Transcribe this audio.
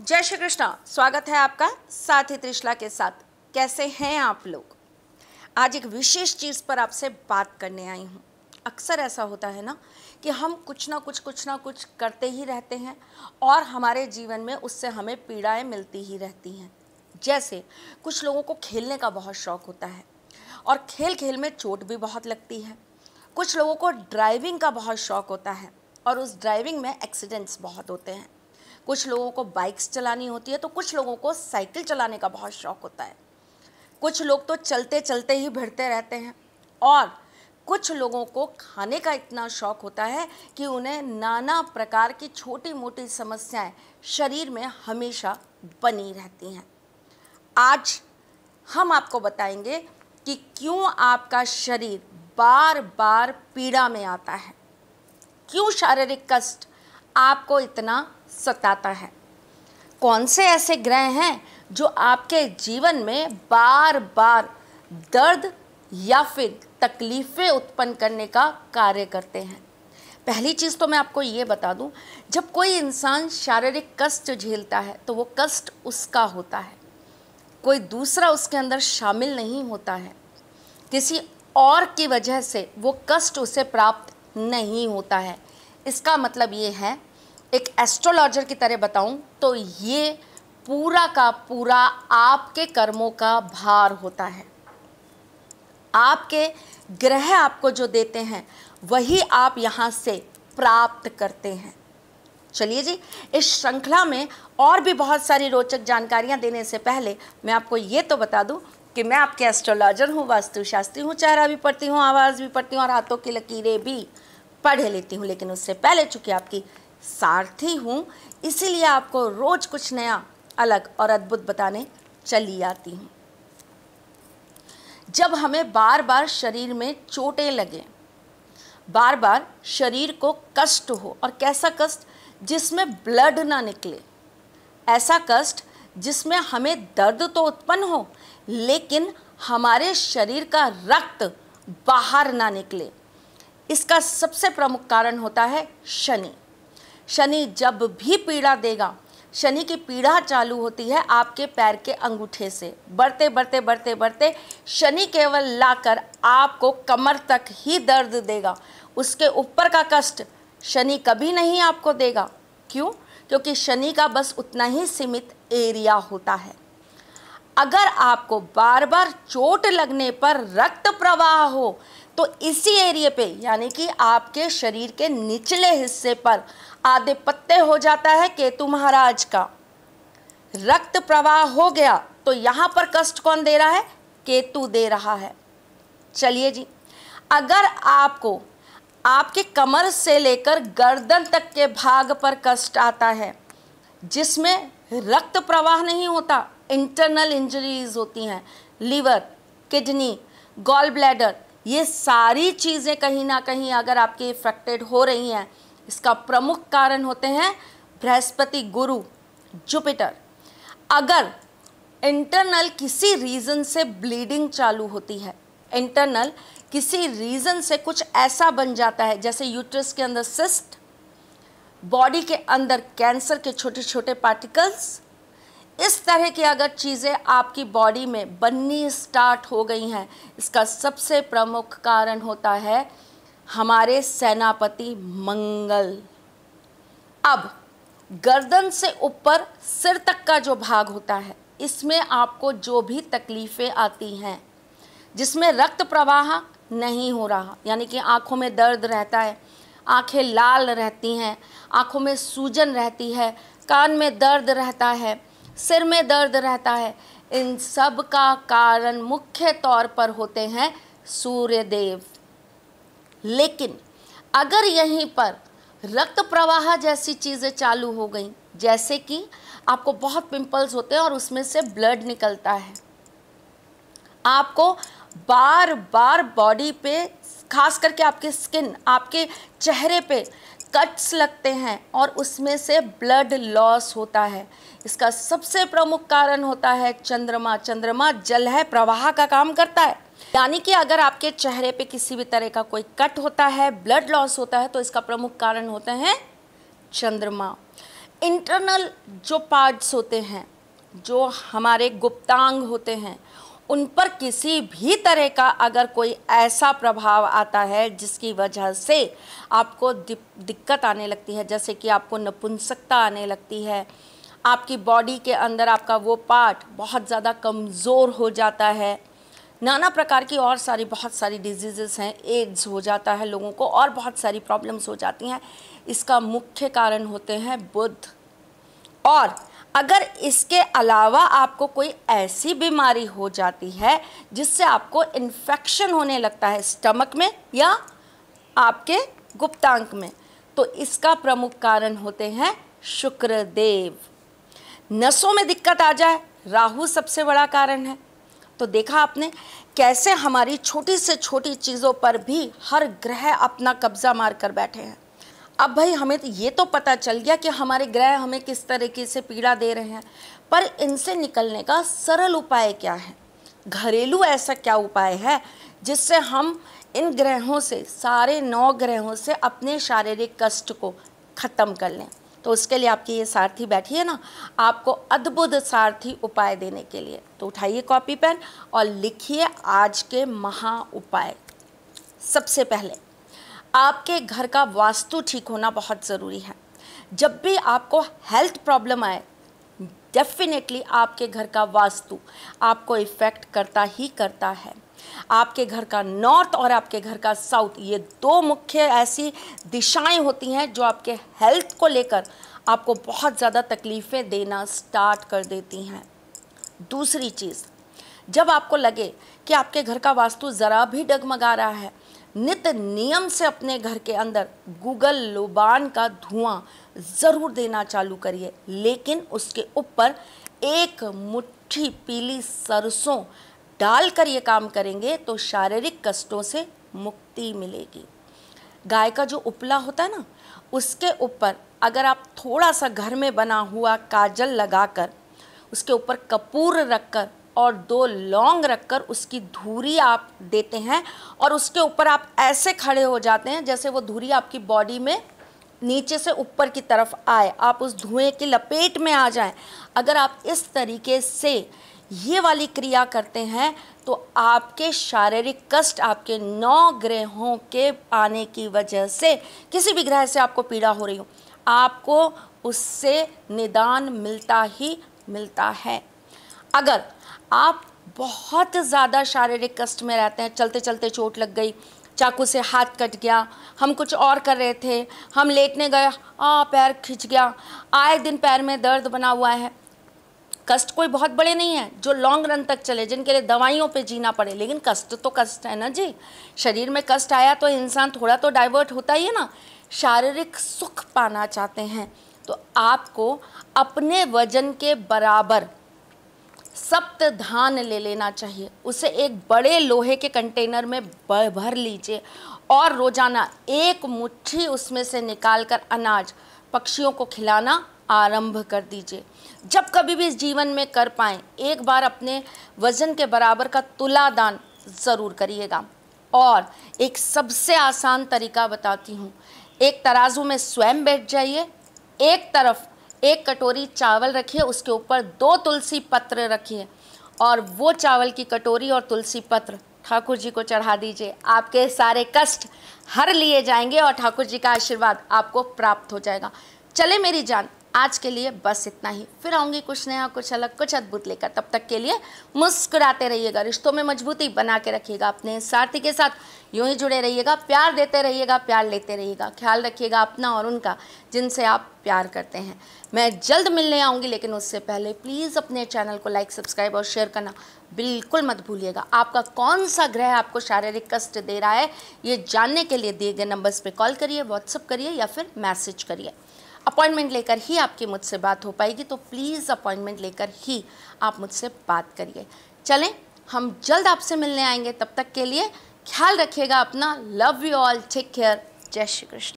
जय श्री कृष्णा स्वागत है आपका साथ ही त्रिशला के साथ कैसे हैं आप लोग आज एक विशेष चीज़ पर आपसे बात करने आई हूँ अक्सर ऐसा होता है ना कि हम कुछ ना कुछ कुछ ना कुछ करते ही रहते हैं और हमारे जीवन में उससे हमें पीड़ाएं मिलती ही रहती हैं जैसे कुछ लोगों को खेलने का बहुत शौक होता है और खेल खेल में चोट भी बहुत लगती है कुछ लोगों को ड्राइविंग का बहुत शौक होता है और उस ड्राइविंग में एक्सीडेंट्स बहुत होते हैं कुछ लोगों को बाइक्स चलानी होती है तो कुछ लोगों को साइकिल चलाने का बहुत शौक़ होता है कुछ लोग तो चलते चलते ही भिड़ते रहते हैं और कुछ लोगों को खाने का इतना शौक होता है कि उन्हें नाना प्रकार की छोटी मोटी समस्याएं शरीर में हमेशा बनी रहती हैं आज हम आपको बताएंगे कि क्यों आपका शरीर बार बार पीड़ा में आता है क्यों शारीरिक कष्ट आपको इतना सताता है कौन से ऐसे ग्रह हैं जो आपके जीवन में बार बार दर्द या फिर तकलीफ़ें उत्पन्न करने का कार्य करते हैं पहली चीज़ तो मैं आपको ये बता दूं जब कोई इंसान शारीरिक कष्ट झेलता है तो वो कष्ट उसका होता है कोई दूसरा उसके अंदर शामिल नहीं होता है किसी और की वजह से वो कष्ट उसे प्राप्त नहीं होता है इसका मतलब ये है एक एस्ट्रोलॉजर की तरह बताऊं तो ये पूरा का पूरा आपके कर्मों का भार होता है आपके ग्रह आपको जो देते हैं वही आप यहाँ से प्राप्त करते हैं चलिए जी इस श्रृंखला में और भी बहुत सारी रोचक जानकारियाँ देने से पहले मैं आपको ये तो बता दूँ कि मैं आपके एस्ट्रोलॉजर हूँ वास्तुशास्त्री हूँ चेहरा भी पढ़ती हूँ आवाज़ भी पढ़ती हूँ और हाथों की लकीरें भी पढ़े लेती हूँ लेकिन उससे पहले चूँकि आपकी सारथी हूँ इसीलिए आपको रोज़ कुछ नया अलग और अद्भुत बताने चली आती हूँ जब हमें बार बार शरीर में चोटें लगें बार बार शरीर को कष्ट हो और कैसा कष्ट जिसमें ब्लड ना निकले ऐसा कष्ट जिसमें हमें दर्द तो उत्पन्न हो लेकिन हमारे शरीर का रक्त बाहर ना निकले इसका सबसे प्रमुख कारण होता है शनि शनि जब भी पीड़ा देगा शनि की पीड़ा चालू होती है आपके पैर के अंगूठे से बढ़ते बढ़ते बढ़ते बढ़ते शनि केवल लाकर आपको कमर तक ही दर्द देगा उसके ऊपर का कष्ट शनि कभी नहीं आपको देगा क्यों क्योंकि शनि का बस उतना ही सीमित एरिया होता है अगर आपको बार बार चोट लगने पर रक्त प्रवाह हो तो इसी एरिए पे यानी कि आपके शरीर के निचले हिस्से पर आधिपत्य हो जाता है केतु महाराज का रक्त प्रवाह हो गया तो यहाँ पर कष्ट कौन दे रहा है केतु दे रहा है चलिए जी अगर आपको आपके कमर से लेकर गर्दन तक के भाग पर कष्ट आता है जिसमें रक्त प्रवाह नहीं होता इंटरनल इंजरीज होती हैं लीवर किडनी गॉल ब्लैडर ये सारी चीज़ें कहीं ना कहीं अगर आपकी इफेक्टेड हो रही हैं इसका प्रमुख कारण होते हैं बृहस्पति गुरु जुपिटर अगर इंटरनल किसी रीज़न से ब्लीडिंग चालू होती है इंटरनल किसी रीज़न से कुछ ऐसा बन जाता है जैसे यूट्रस के अंदर सिस्ट बॉडी के अंदर कैंसर के छोटे छोटे पार्टिकल्स इस तरह की अगर चीज़ें आपकी बॉडी में बननी स्टार्ट हो गई हैं इसका सबसे प्रमुख कारण होता है हमारे सेनापति मंगल अब गर्दन से ऊपर सिर तक का जो भाग होता है इसमें आपको जो भी तकलीफ़ें आती हैं जिसमें रक्त प्रवाह नहीं हो रहा यानी कि आँखों में दर्द रहता है आँखें लाल रहती हैं आँखों में सूजन रहती है कान में दर्द रहता है सिर में दर्द रहता है इन सब का कारण मुख्य तौर पर होते हैं सूर्यदेव लेकिन अगर यहीं पर रक्त प्रवाह जैसी चीज़ें चालू हो गई जैसे कि आपको बहुत पिंपल्स होते हैं और उसमें से ब्लड निकलता है आपको बार बार बॉडी पे खास करके आपके स्किन आपके चेहरे पे कट्स लगते हैं और उसमें से ब्लड लॉस होता है इसका सबसे प्रमुख कारण होता है चंद्रमा चंद्रमा जल है प्रवाह का काम करता है यानी कि अगर आपके चेहरे पे किसी भी तरह का कोई कट होता है ब्लड लॉस होता है तो इसका प्रमुख कारण होते हैं चंद्रमा इंटरनल जो पार्ट्स होते हैं जो हमारे गुप्तांग होते हैं उन पर किसी भी तरह का अगर कोई ऐसा प्रभाव आता है जिसकी वजह से आपको दिक्कत आने लगती है जैसे कि आपको नपुंसकता आने लगती है आपकी बॉडी के अंदर आपका वो पार्ट बहुत ज़्यादा कमज़ोर हो जाता है नाना प्रकार की और सारी बहुत सारी डिजीज़ हैं एड्स हो जाता है लोगों को और बहुत सारी प्रॉब्लम्स हो जाती हैं इसका मुख्य कारण होते हैं बुद्ध और अगर इसके अलावा आपको कोई ऐसी बीमारी हो जाती है जिससे आपको इन्फेक्शन होने लगता है स्टमक में या आपके गुप्तांक में तो इसका प्रमुख कारण होते हैं शुक्रदेव नसों में दिक्कत आ जाए राहु सबसे बड़ा कारण है तो देखा आपने कैसे हमारी छोटी से छोटी चीज़ों पर भी हर ग्रह अपना कब्जा मार कर बैठे हैं अब भाई हमें तो ये तो पता चल गया कि हमारे ग्रह हमें किस तरीके से पीड़ा दे रहे हैं पर इनसे निकलने का सरल उपाय क्या है घरेलू ऐसा क्या उपाय है जिससे हम इन ग्रहों से सारे नौ ग्रहों से अपने शारीरिक कष्ट को ख़त्म कर लें तो उसके लिए आपकी ये सारथी बैठी है ना आपको अद्भुत सारथी उपाय देने के लिए तो उठाइए कॉपी पेन और लिखिए आज के महा उपाय सबसे पहले आपके घर का वास्तु ठीक होना बहुत ज़रूरी है जब भी आपको हेल्थ प्रॉब्लम आए डेफिनेटली आपके घर का वास्तु आपको इफ़ेक्ट करता ही करता है आपके घर का नॉर्थ और आपके घर का साउथ ये दो मुख्य ऐसी दिशाएं होती हैं जो आपके हेल्थ को लेकर आपको बहुत ज़्यादा तकलीफ़ें देना स्टार्ट कर देती हैं दूसरी चीज़ जब आपको लगे कि आपके घर का वास्तु ज़रा भी डगमगा रहा है नित नियम से अपने घर के अंदर गूगल लोबान का धुआं ज़रूर देना चालू करिए लेकिन उसके ऊपर एक मुट्ठी पीली सरसों डाल कर ये काम करेंगे तो शारीरिक कष्टों से मुक्ति मिलेगी गाय का जो उपला होता है ना उसके ऊपर अगर आप थोड़ा सा घर में बना हुआ काजल लगाकर उसके ऊपर कपूर रखकर और दो लौंग रखकर उसकी धूरी आप देते हैं और उसके ऊपर आप ऐसे खड़े हो जाते हैं जैसे वो धूरी आपकी बॉडी में नीचे से ऊपर की तरफ आए आप उस धुएं की लपेट में आ जाएं अगर आप इस तरीके से ये वाली क्रिया करते हैं तो आपके शारीरिक कष्ट आपके नौ ग्रहों के आने की वजह से किसी भी ग्रह से आपको पीड़ा हो रही हो आपको उससे निदान मिलता ही मिलता है अगर आप बहुत ज़्यादा शारीरिक कष्ट में रहते हैं चलते चलते चोट लग गई चाकू से हाथ कट गया हम कुछ और कर रहे थे हम लेटने गए आ पैर खिंच गया आए दिन पैर में दर्द बना हुआ है कष्ट कोई बहुत बड़े नहीं हैं जो लॉन्ग रन तक चले जिनके लिए दवाइयों पे जीना पड़े लेकिन कष्ट तो कष्ट है ना जी शरीर में कष्ट आया तो इंसान थोड़ा तो डाइवर्ट होता ही है ना शारीरिक सुख पाना चाहते हैं तो आपको अपने वजन के बराबर सप्त धान ले लेना चाहिए उसे एक बड़े लोहे के कंटेनर में भर लीजिए और रोजाना एक मुट्ठी उसमें से निकालकर अनाज पक्षियों को खिलाना आरंभ कर दीजिए जब कभी भी इस जीवन में कर पाएँ एक बार अपने वज़न के बराबर का तुला दान ज़रूर करिएगा और एक सबसे आसान तरीका बताती हूँ एक तराजू में स्वयं बैठ जाइए एक तरफ एक कटोरी चावल रखिए उसके ऊपर दो तुलसी पत्र रखिए और वो चावल की कटोरी और तुलसी पत्र ठाकुर जी को चढ़ा दीजिए आपके सारे कष्ट हर लिए जाएंगे और ठाकुर जी का आशीर्वाद आपको प्राप्त हो जाएगा चले मेरी जान आज के लिए बस इतना ही फिर आऊँगी कुछ नया कुछ अलग कुछ अद्भुत लेकर तब तक के लिए मुस्कुराते रहिएगा रिश्तों में मजबूती बना के रखिएगा अपने सारथी के साथ यूँ ही जुड़े रहिएगा प्यार देते रहिएगा प्यार लेते रहिएगा ख्याल रखिएगा अपना और उनका जिनसे आप प्यार करते हैं मैं जल्द मिलने आऊँगी लेकिन उससे पहले प्लीज़ अपने चैनल को लाइक सब्सक्राइब और शेयर करना बिल्कुल मत भूलिएगा आपका कौन सा ग्रह आपको शारीरिक कष्ट दे रहा है ये जानने के लिए दिए गए नंबर्स पे कॉल करिए व्हाट्सअप करिए या फिर मैसेज करिए अपॉइंटमेंट लेकर ही आपकी मुझसे बात हो पाएगी तो प्लीज़ अपॉइंटमेंट लेकर ही आप मुझसे बात करिए चलें हम जल्द आपसे मिलने आएंगे तब तक के लिए ख्याल रखिएगा अपना love you all take care जय श्री कृष्ण